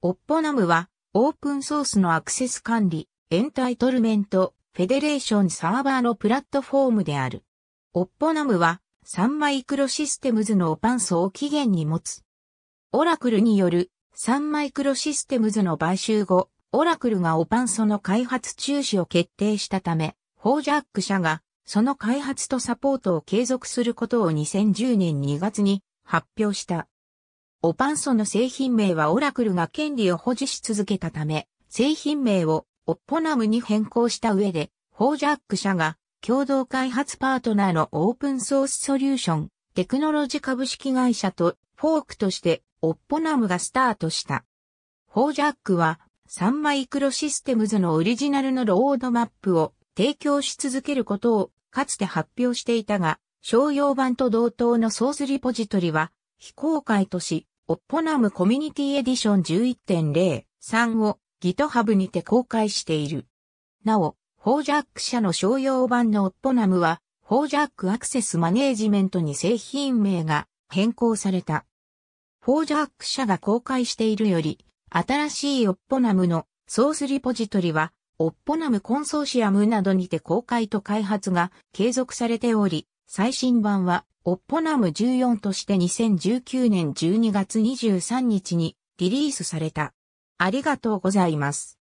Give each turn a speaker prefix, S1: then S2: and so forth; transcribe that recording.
S1: オッポナムは、オープンソースのアクセス管理、エンタイトルメント、フ
S2: ェデレーションサーバーのプラットフォームである。オッポナムは、サンマイクロシステムズのオパンソを起源に持つ。オラクルによる、サンマイクロシステムズの買収後、オラクルがオパンソの開発中止を決定したため、ホージャック社が、その開発とサポートを継続することを2010年2月に発表した。オパンソの製品名はオラクルが権利を保持し続けたため、製品名をオッポナムに変更した上で、ホージャック社が共同開発パートナーのオープンソースソリューション、テクノロジ株式会社とフォークとしてオッポナムがスタートした。ホージャックはサンマイクロシステムズのオリジナルのロードマップを提供し続けることをかつて発表していたが、商用版と同等のソースリポジトリは非公開都市、オッポナムコミュニティエディション11.03を GitHub にて公開している。なお、ォージャック社の商用版のオッポナムは、ォージャックアクセスマネージメントに製品名が変更された。ォージャック社が公開しているより、新しいオッポナムのソースリポジトリは、オッポナムコンソーシアムなどにて公開と開発が継続されており、最新版は、オッポナム14として2019年12月23日にリリースされた。
S1: ありがとうございます。